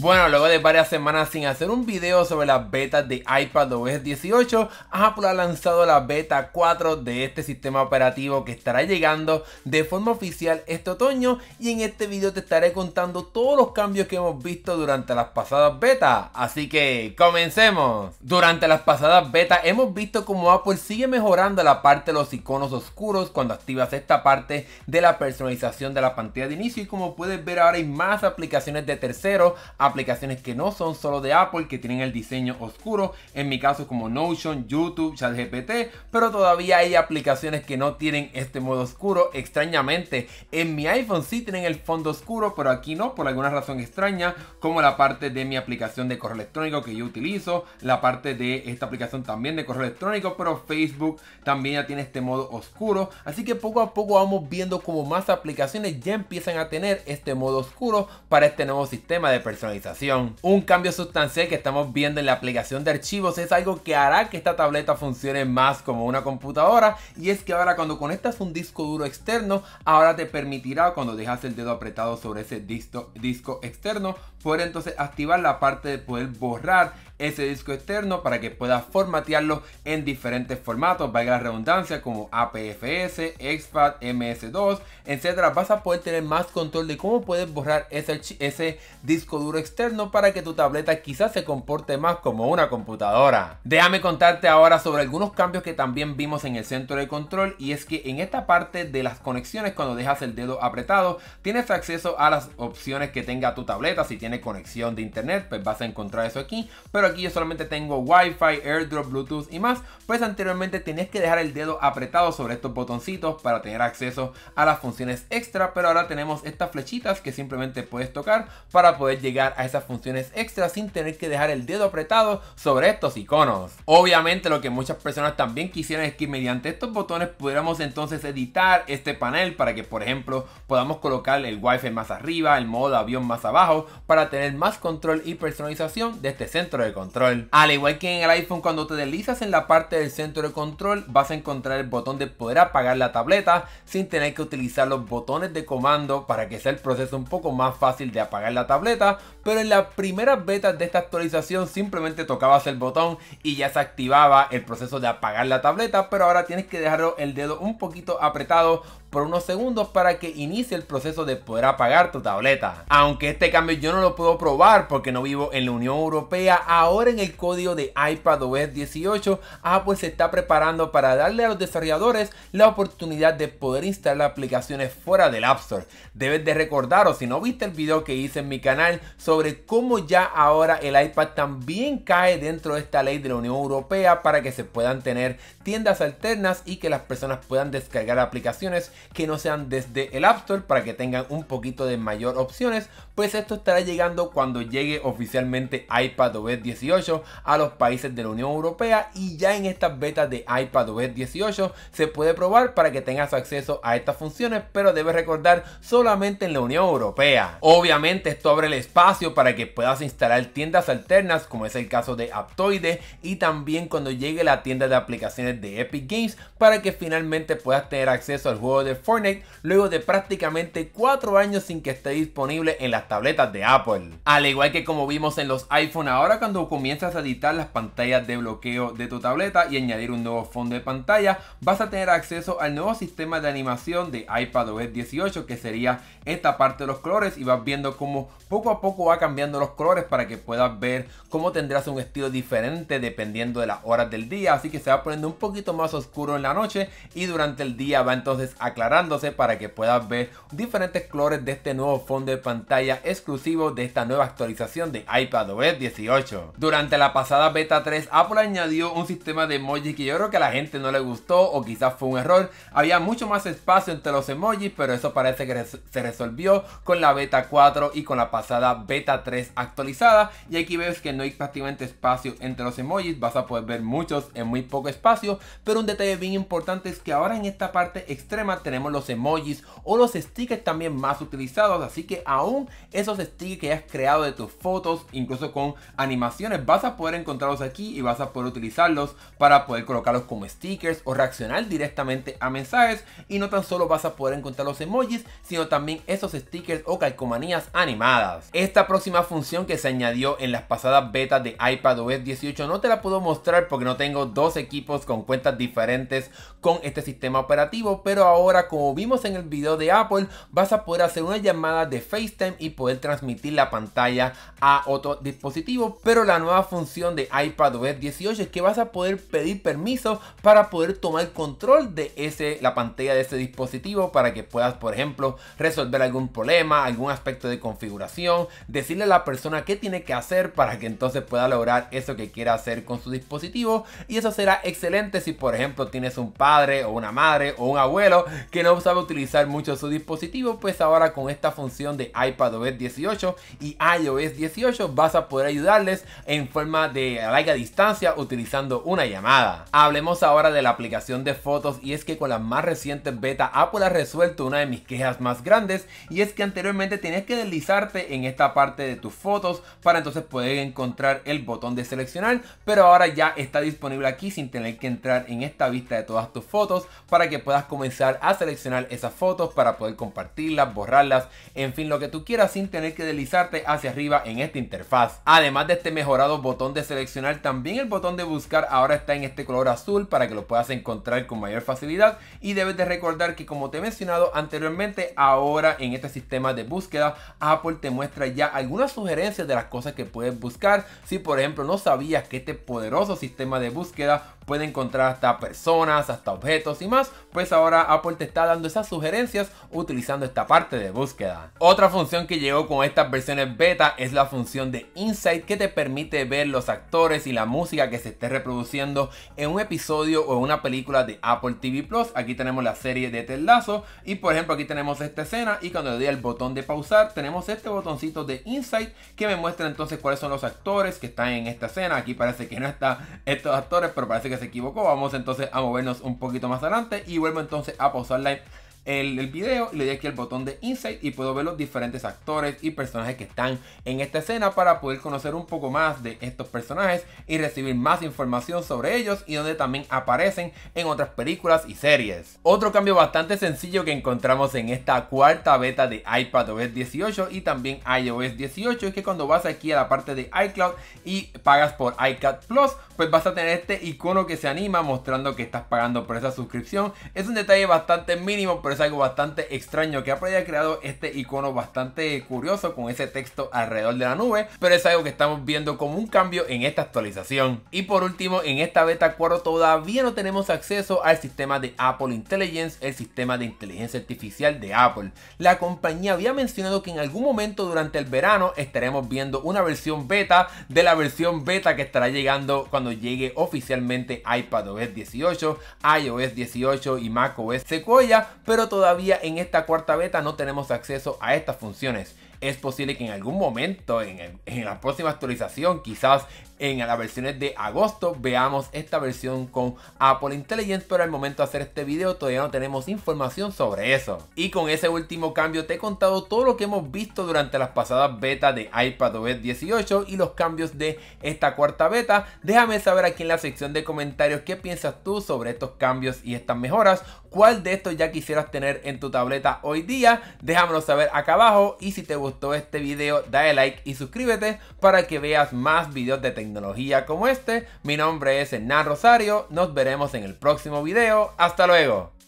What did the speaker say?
Bueno, luego de varias semanas sin hacer un video sobre las betas de iPadOS 18, Apple ha lanzado la beta 4 de este sistema operativo que estará llegando de forma oficial este otoño y en este video te estaré contando todos los cambios que hemos visto durante las pasadas betas. Así que comencemos. Durante las pasadas betas hemos visto como Apple sigue mejorando la parte de los iconos oscuros cuando activas esta parte de la personalización de la pantalla de inicio y como puedes ver ahora hay más aplicaciones de terceros aplicaciones que no son solo de Apple, que tienen el diseño oscuro, en mi caso como Notion, YouTube, ChatGPT, pero todavía hay aplicaciones que no tienen este modo oscuro, extrañamente. En mi iPhone sí tienen el fondo oscuro, pero aquí no, por alguna razón extraña, como la parte de mi aplicación de correo electrónico que yo utilizo, la parte de esta aplicación también de correo electrónico, pero Facebook también ya tiene este modo oscuro, así que poco a poco vamos viendo como más aplicaciones ya empiezan a tener este modo oscuro para este nuevo sistema de personalización un cambio sustancial que estamos viendo en la aplicación de archivos es algo que hará que esta tableta funcione más como una computadora y es que ahora cuando conectas un disco duro externo, ahora te permitirá cuando dejas el dedo apretado sobre ese disco externo, poder entonces activar la parte de poder borrar ese disco externo para que puedas formatearlo en diferentes formatos, valga la redundancia, como APFS, exfat, MS2, etcétera. Vas a poder tener más control de cómo puedes borrar ese, ese disco duro externo para que tu tableta quizás se comporte más como una computadora. Déjame contarte ahora sobre algunos cambios que también vimos en el centro de control y es que en esta parte de las conexiones cuando dejas el dedo apretado tienes acceso a las opciones que tenga tu tableta si tiene conexión de internet pues vas a encontrar eso aquí pero aquí yo solamente tengo Wi-Fi, AirDrop, Bluetooth y más, pues anteriormente tenías que dejar el dedo apretado sobre estos botoncitos para tener acceso a las funciones extra, pero ahora tenemos estas flechitas que simplemente puedes tocar para poder llegar a esas funciones extra sin tener que dejar el dedo apretado sobre estos iconos. Obviamente lo que muchas personas también quisieran es que mediante estos botones pudiéramos entonces editar este panel para que por ejemplo podamos colocar el Wi-Fi más arriba, el modo avión más abajo para tener más control y personalización de este centro de control. Al igual que en el iPhone, cuando te deslizas en la parte del centro de control, vas a encontrar el botón de poder apagar la tableta sin tener que utilizar los botones de comando para que sea el proceso un poco más fácil de apagar la tableta, pero en las primeras betas de esta actualización simplemente tocabas el botón y ya se activaba el proceso de apagar la tableta, pero ahora tienes que dejarlo el dedo un poquito apretado por unos segundos para que inicie el proceso de poder apagar tu tableta. Aunque este cambio yo no lo puedo probar porque no vivo en la Unión Europea, ahora en el código de iPadOS 18, Apple se está preparando para darle a los desarrolladores la oportunidad de poder instalar aplicaciones fuera del App Store. Debes de recordaros si no viste el video que hice en mi canal sobre cómo ya ahora el iPad también cae dentro de esta ley de la Unión Europea para que se puedan tener tiendas alternas y que las personas puedan descargar aplicaciones que no sean desde el App Store para que tengan un poquito de mayor opciones, pues esto estará llegando cuando llegue oficialmente iPadOS 18 a los países de la Unión Europea y ya en estas betas de iPadOS 18 se puede probar para que tengas acceso a estas funciones, pero debes recordar solamente en la Unión Europea. Obviamente esto abre el espacio para que puedas instalar tiendas alternas como es el caso de Aptoide y también cuando llegue la tienda de aplicaciones de Epic Games para que finalmente puedas tener acceso al juego de Fortnite luego de prácticamente cuatro años sin que esté disponible en las tabletas de Apple. Al igual que como vimos en los iPhone, ahora cuando comienzas a editar las pantallas de bloqueo de tu tableta y añadir un nuevo fondo de pantalla, vas a tener acceso al nuevo sistema de animación de iPadOS 18 que sería esta parte de los colores y vas viendo cómo poco a poco va cambiando los colores para que puedas ver cómo tendrás un estilo diferente dependiendo de las horas del día, así que se va poniendo un poquito más oscuro en la noche y durante el día va entonces aclarándose para que puedas ver diferentes colores de este nuevo fondo de pantalla exclusivo de esta nueva actualización de iPadOS 18. Durante la pasada beta 3 Apple añadió un sistema de emojis que yo creo que a la gente no le gustó o quizás fue un error. Había mucho más espacio entre los emojis pero eso parece que se resolvió con la beta 4 y con la pasada beta 3 actualizada y aquí ves que no hay prácticamente espacio entre los emojis, vas a poder ver muchos en muy poco espacio pero un detalle bien importante es que ahora en esta parte extrema tenemos los emojis o los stickers también más utilizados, así que aún esos stickers que hayas creado de tus fotos, incluso con animaciones, vas a poder encontrarlos aquí y vas a poder utilizarlos para poder colocarlos como stickers o reaccionar directamente a mensajes y no tan solo vas a poder encontrar los emojis, sino también esos stickers o calcomanías animadas. Esta próxima función que se añadió en las pasadas betas de iPadOS 18 no te la puedo mostrar porque no tengo dos equipos con cuentas diferentes con este sistema operativo, pero ahora como vimos en el video de Apple, vas a poder hacer una llamada de FaceTime y poder transmitir la pantalla a otro dispositivo, pero la nueva función de iPadOS 18 es que vas a poder pedir permiso para poder tomar control de ese, la pantalla de ese dispositivo para que puedas, por ejemplo, resolver algún problema, algún aspecto de configuración, decirle a la persona qué tiene que hacer para que entonces pueda lograr eso que quiera hacer con su dispositivo y eso será excelente si por ejemplo tienes un padre o una madre o un abuelo que no sabe utilizar mucho su dispositivo, pues ahora con esta función de iPadOS 18 y iOS 18 vas a poder ayudarles en forma de larga distancia utilizando una llamada. Hablemos ahora de la aplicación de fotos y es que con las más recientes beta Apple ha resuelto una de mis quejas más grandes y es que anteriormente tenías que deslizarte en esta parte de tus fotos para entonces poder encontrar el botón de seleccionar, pero ahora ya está disponible aquí sin tener que entrar en esta vista de todas tus fotos para que puedas comenzar a seleccionar esas fotos para poder compartirlas, borrarlas, en fin, lo que tú quieras sin tener que deslizarte hacia arriba en esta interfaz. Además de este mejorado botón de seleccionar, también el botón de buscar ahora está en este color azul para que lo puedas encontrar con mayor facilidad y debes de recordar que como te he mencionado anteriormente, ahora en este sistema de búsqueda Apple te muestra ya algunas sugerencias de las cosas que puedes buscar. Si por ejemplo no sabías que este poderoso sistema de búsqueda puede encontrar hasta personas, hasta objetos y más, pues ahora Apple te está dando esas sugerencias utilizando esta parte de búsqueda. Otra función que llegó con estas versiones beta es la función de Insight que te permite ver los actores y la música que se esté reproduciendo en un episodio o en una película de Apple TV Plus. Aquí tenemos la serie de Telazo y por ejemplo aquí tenemos esta escena y cuando le doy el botón de pausar tenemos este botoncito de Insight que me muestra entonces cuáles son los actores que están en esta escena. Aquí parece que no están estos actores, pero parece que se equivocó. Vamos entonces a movernos un poquito más adelante y vuelvo entonces a posar Online el, el, video le doy aquí el botón de Insight y puedo ver los diferentes actores y personajes que están en esta escena para poder conocer un poco más de estos personajes y recibir más información sobre ellos y donde también aparecen en otras películas y series. Otro cambio bastante sencillo que encontramos en esta cuarta beta de iPadOS 18 y también iOS 18 es que cuando vas aquí a la parte de iCloud y pagas por iCloud Plus, pues vas a tener este icono que se anima mostrando que estás pagando por esa suscripción. Es un detalle bastante mínimo, pero algo bastante extraño que Apple haya creado este icono bastante curioso con ese texto alrededor de la nube, pero es algo que estamos viendo como un cambio en esta actualización. Y por último, en esta beta 4 todavía no tenemos acceso al sistema de Apple Intelligence, el sistema de inteligencia artificial de Apple. La compañía había mencionado que en algún momento durante el verano estaremos viendo una versión beta de la versión beta que estará llegando cuando llegue oficialmente iPadOS 18, iOS 18 y macOS Sequoia, pero todavía en esta cuarta beta no tenemos acceso a estas funciones. Es posible que en algún momento, en, en la próxima actualización, quizás en las versiones de agosto veamos esta versión con Apple Intelligence, pero al momento de hacer este video todavía no tenemos información sobre eso. Y con ese último cambio te he contado todo lo que hemos visto durante las pasadas betas de iPadOS 18 y los cambios de esta cuarta beta. Déjame saber aquí en la sección de comentarios qué piensas tú sobre estos cambios y estas mejoras. ¿Cuál de estos ya quisieras tener en tu tableta hoy día? Déjamelo saber acá abajo y si te gustó este video dale like y suscríbete para que veas más videos de tecnología tecnología como este. Mi nombre es Hernán Rosario, nos veremos en el próximo video. ¡Hasta luego!